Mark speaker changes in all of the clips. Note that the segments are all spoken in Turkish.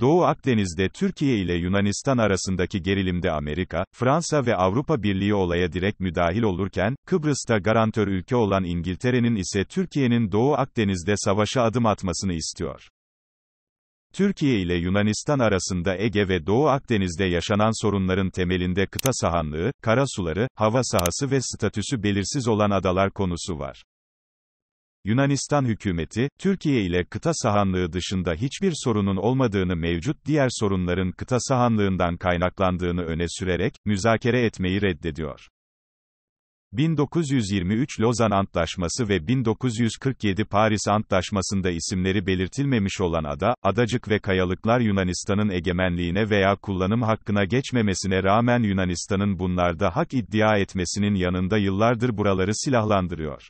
Speaker 1: Doğu Akdeniz'de Türkiye ile Yunanistan arasındaki gerilimde Amerika, Fransa ve Avrupa Birliği olaya direkt müdahil olurken, Kıbrıs'ta garantör ülke olan İngiltere'nin ise Türkiye'nin Doğu Akdeniz'de savaşa adım atmasını istiyor. Türkiye ile Yunanistan arasında Ege ve Doğu Akdeniz'de yaşanan sorunların temelinde kıta sahanlığı, kara suları, hava sahası ve statüsü belirsiz olan adalar konusu var. Yunanistan hükümeti, Türkiye ile kıta sahanlığı dışında hiçbir sorunun olmadığını mevcut diğer sorunların kıta sahanlığından kaynaklandığını öne sürerek, müzakere etmeyi reddediyor. 1923 Lozan Antlaşması ve 1947 Paris Antlaşması'nda isimleri belirtilmemiş olan ada, adacık ve kayalıklar Yunanistan'ın egemenliğine veya kullanım hakkına geçmemesine rağmen Yunanistan'ın bunlarda hak iddia etmesinin yanında yıllardır buraları silahlandırıyor.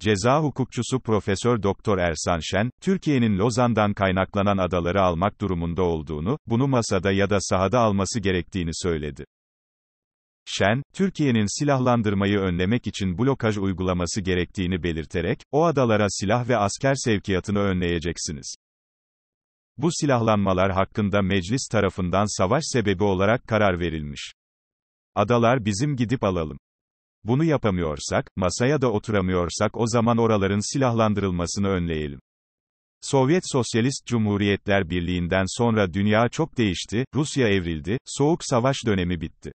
Speaker 1: Ceza hukukçusu Profesör Doktor Ersan Şen, Türkiye'nin Lozan'dan kaynaklanan adaları almak durumunda olduğunu, bunu masada ya da sahada alması gerektiğini söyledi. Şen, Türkiye'nin silahlandırmayı önlemek için blokaj uygulaması gerektiğini belirterek, o adalara silah ve asker sevkiyatını önleyeceksiniz. Bu silahlanmalar hakkında meclis tarafından savaş sebebi olarak karar verilmiş. Adalar bizim gidip alalım. Bunu yapamıyorsak, masaya da oturamıyorsak o zaman oraların silahlandırılmasını önleyelim. Sovyet Sosyalist Cumhuriyetler Birliği'nden sonra dünya çok değişti, Rusya evrildi, Soğuk Savaş dönemi bitti.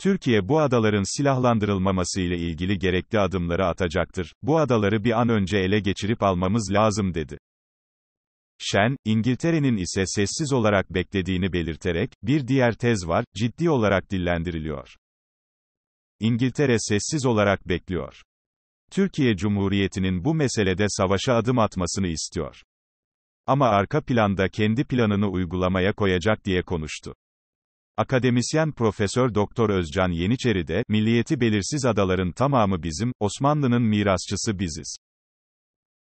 Speaker 1: Türkiye bu adaların silahlandırılmaması ile ilgili gerekli adımları atacaktır. Bu adaları bir an önce ele geçirip almamız lazım dedi. Shen, İngiltere'nin ise sessiz olarak beklediğini belirterek, bir diğer tez var, ciddi olarak dillendiriliyor. İngiltere sessiz olarak bekliyor. Türkiye Cumhuriyeti'nin bu meselede savaşa adım atmasını istiyor. Ama arka planda kendi planını uygulamaya koyacak diye konuştu. Akademisyen Profesör Doktor Özcan Yeniçeri de, milliyeti belirsiz adaların tamamı bizim, Osmanlı'nın mirasçısı biziz.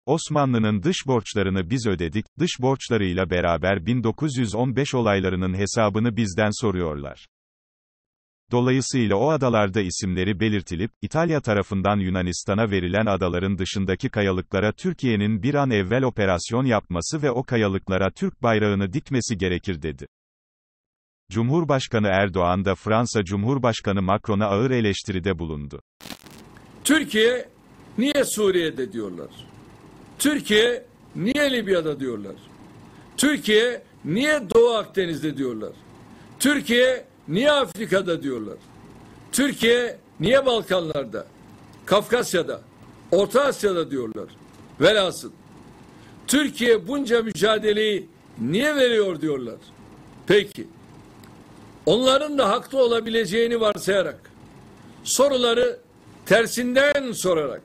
Speaker 1: Osmanlı'nın dış borçlarını biz ödedik, dış borçlarıyla beraber 1915 olaylarının hesabını bizden soruyorlar. Dolayısıyla o adalarda isimleri belirtilip, İtalya tarafından Yunanistan'a verilen adaların dışındaki kayalıklara Türkiye'nin bir an evvel operasyon yapması ve o kayalıklara Türk bayrağını dikmesi gerekir dedi. Cumhurbaşkanı Erdoğan da Fransa Cumhurbaşkanı Macron'a ağır eleştiride bulundu.
Speaker 2: Türkiye niye Suriye'de diyorlar? Türkiye niye Libya'da diyorlar? Türkiye niye Doğu Akdeniz'de diyorlar? Türkiye niye Afrika'da diyorlar? Türkiye niye Balkanlarda? Kafkasya'da, Orta Asya'da diyorlar. Velhasıl Türkiye bunca mücadeleyi niye veriyor diyorlar. Peki onların da haklı olabileceğini varsayarak soruları tersinden sorarak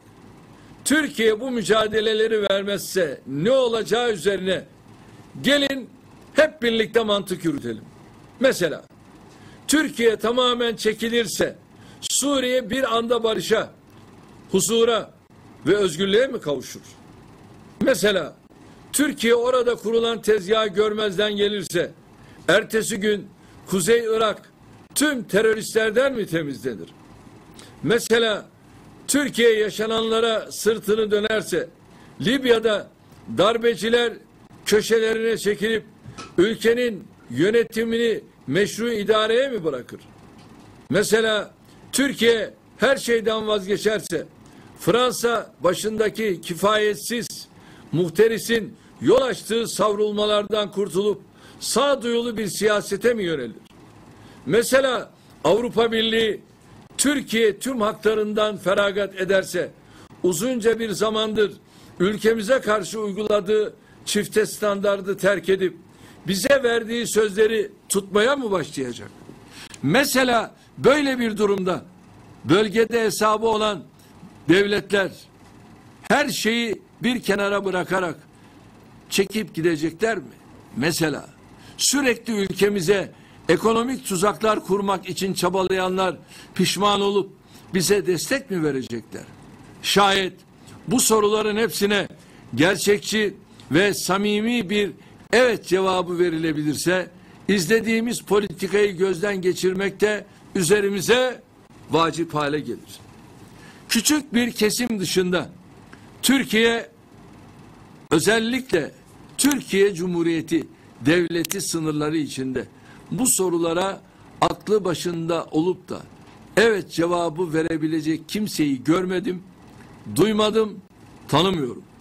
Speaker 2: Türkiye bu mücadeleleri vermezse ne olacağı üzerine gelin hep birlikte mantık yürütelim. Mesela Türkiye tamamen çekilirse Suriye bir anda barışa, huzura ve özgürlüğe mi kavuşur? Mesela Türkiye orada kurulan tezgahı görmezden gelirse ertesi gün Kuzey Irak tüm teröristlerden mi temizlenir? Mesela Türkiye yaşananlara sırtını dönerse Libya'da darbeciler köşelerine çekilip ülkenin yönetimini meşru idareye mi bırakır? Mesela Türkiye her şeyden vazgeçerse Fransa başındaki kifayetsiz muhterisin yol açtığı savrulmalardan kurtulup sağduyulu bir siyasete mi yönelir? Mesela Avrupa Birliği Türkiye tüm haklarından feragat ederse uzunca bir zamandır ülkemize karşı uyguladığı çifte standardı terk edip bize verdiği sözleri tutmaya mı başlayacak? Mesela böyle bir durumda bölgede hesabı olan devletler her şeyi bir kenara bırakarak çekip gidecekler mi? Mesela sürekli ülkemize ekonomik tuzaklar kurmak için çabalayanlar pişman olup bize destek mi verecekler? Şayet bu soruların hepsine gerçekçi ve samimi bir evet cevabı verilebilirse izlediğimiz politikayı gözden geçirmekte üzerimize vacip hale gelir. Küçük bir kesim dışında Türkiye özellikle Türkiye Cumhuriyeti devleti sınırları içinde bu sorulara aklı başında olup da evet cevabı verebilecek kimseyi görmedim,
Speaker 1: duymadım, tanımıyorum.